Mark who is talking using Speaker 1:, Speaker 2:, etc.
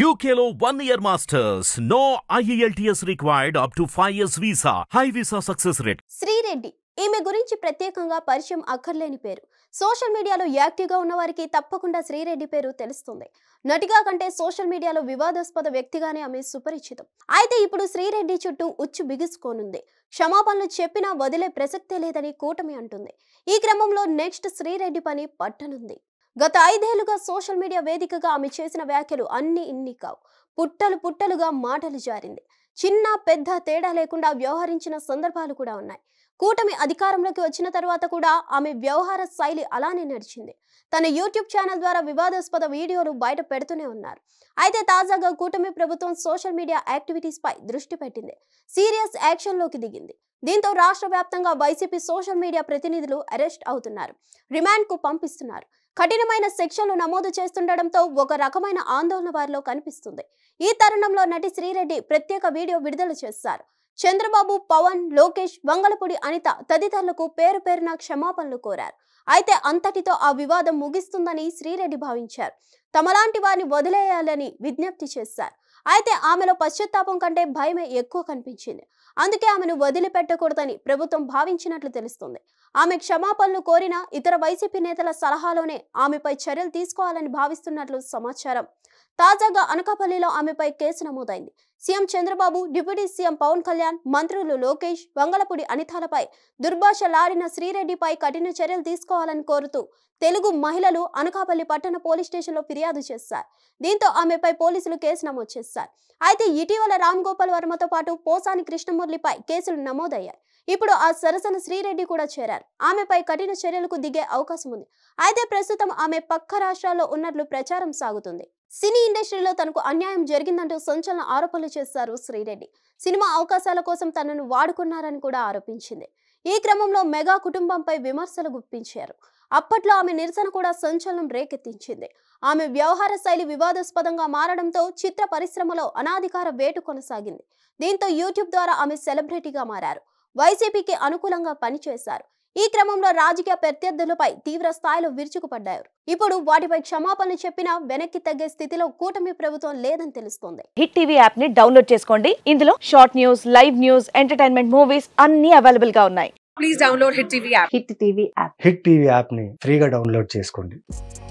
Speaker 1: యూకేలో one year masters no IELTS required up to five years visa high visa success rate Sri Reddy ఈమె గురించి ప్రత్యేకంగా పరిచయం అక్కర్లేని పేరు సోషల్ మీడియాలో యాక్టివ్గా ఉన్న వారికి తప్పకుండా శ్రీరెడ్డి పేరు తెలుస్తుంది నటిగా కంటే సోషల్ మీడియాలో వివాదాస్పద వ్యక్తిగానే ఆమె సుపరిచితం అయితే ఇప్పుడు శ్రీరెడ్డి చుట్టూ ఉచ్చు బిగుసుకోనుంది క్షమాపణలు చెప్పినా వదిలే ప్రసక్తే లేదని కూటమి అంటుంది ఈ క్రమంలో నెక్స్ట్ శ్రీరెడ్డి పని పట్టనుంది గత ఐదేళ్లుగా సోషల్ మీడియా వేదికగా ఆమె చేసిన వ్యాఖ్యలు అన్ని ఇన్ని కావు పుట్టలు పుట్టలుగా మాటలు జారింది చిన్న పెద్ద తేడా లేకుండా వ్యవహరించిన సందర్భాలు కూడా ఉన్నాయి కూటమి అధికారంలోకి వచ్చిన తర్వాత కూడా ఆమె వ్యవహార శైలి అలానే నడిచింది తన యూట్యూబ్ ఛానల్ ద్వారా వివాదాస్పద వీడియోలు బయట పెడుతూనే ఉన్నారు అయితే తాజాగా కూటమి ప్రభుత్వం సోషల్ మీడియా యాక్టివిటీస్ పై దృష్టి పెట్టింది సీరియస్ యాక్షన్లోకి దిగింది దీంతో రాష్ట్ర వ్యాప్తంగా వైసీపీ సోషల్ మీడియా ప్రతినిధులు అరెస్ట్ అవుతున్నారు రిమాండ్ కు పంపిస్తున్నారు కఠినమైన శిక్షలు నమోదు చేస్తుండటంతో ఒక రకమైన ఆందోళన వారిలో కనిపిస్తుంది ఈ తరుణంలో నటి శ్రీరెడ్డి ప్రత్యేక వీడియో విడుదల చేస్తారు చంద్రబాబు పవన్ లోకేష్ వంగలపూడి అనిత తదితరులకు పేరు పేరున క్షమాపణలు కోరారు అయితే అంతటితో ఆ వివాదం ముగిస్తుందని శ్రీరెడ్డి భావించారు తమలాంటి వారిని వదిలేయాలని విజ్ఞప్తి చేశారు అయితే ఆమెలో పశ్చాత్తాపం కంటే భయమే ఎక్కువ కనిపించింది అందుకే ఆమెను వదిలిపెట్టకూడదని ప్రభుత్వం భావించినట్లు తెలుస్తుంది ఆమె క్షమాపణలు కోరిన ఇతర వైసీపీ నేతల సలహాలోనే ఆమెపై చర్యలు తీసుకోవాలని భావిస్తున్నట్లు సమాచారం తాజాగా అనకాపల్లిలో ఆమెపై కేసు నమోదైంది CM Chandrababu deputy CM Pawan Kalyan మంత్రులు లోకేష్ వంగలపూడి అనితాలపై దుర్భాష లారిన శ్రీరెడ్డిపై కఠిన చర్యలు తీసుకోవాలని కోరుతూ తెలుగు మహిళలు అనకాపల్లి పట్టణ పోలీస్ స్టేషన్లో ఫిర్యాదు చేశారు దీంతో ఆమెపై పోలీసులు కేసు నమోదు చేశారు అయితే ఇటీవల రామ్ గోపాల్ వర్మతో పాటు పోసాని కృష్ణమురళిపై కేసులు నమోదయ్యాయి ఇప్పుడు ఆ సరసన శ్రీరెడ్డి కూడా చేరారు ఆమెపై కఠిన చర్యలకు దిగే అవకాశం ఉంది అయితే ప్రస్తుతం ఆమె పక్క రాష్ట్రాల్లో ఉన్నట్లు ప్రచారం సాగుతుంది సినీ ఇండస్ట్రీలో తనకు అన్యాయం జరిగిందంటూ సంచలన ఆరోపణలు చేశారు శ్రీరెడ్డి సినిమా అవకాశాల కోసం తనను వాడుకున్నారని కూడా ఆరోపించింది ఈ క్రమంలో మెగా కుటుంబంపై విమర్శలు గుప్పించారు అప్పట్లో ఆమె నిరసన కూడా సంచలనం రేకెత్తించింది ఆమె వ్యవహార శైలి వివాదాస్పదంగా మారడంతో చిత్ర పరిశ్రమలో అనాధికార వేటు కొనసాగింది దీంతో యూట్యూబ్ ద్వారా ఆమె సెలబ్రిటీగా మారారు వైసీపీకి అనుకూలంగా పనిచేశారు ఈ క్రమంలో రాజకీయ ప్రత్యర్థులపై తీవ్ర స్థాయిలో విరుచుకుపడ్డారు ఇప్పుడు వాటిపై క్షమాపణలు చెప్పినా వెనక్కి తగ్గే స్థితిలో కూటమి ప్రభుత్వం లేదని తెలుస్తోంది హిట్ టీవీ యాప్ ని డౌన్లోడ్ చేసుకోండి ఇందులో short news live news entertainment movies అన్ని అవైలబుల్ గా ఉన్నాయి please download hit TV app hit TV app hit TV app ని ఫ్రీగా డౌన్లోడ్ చేసుకోండి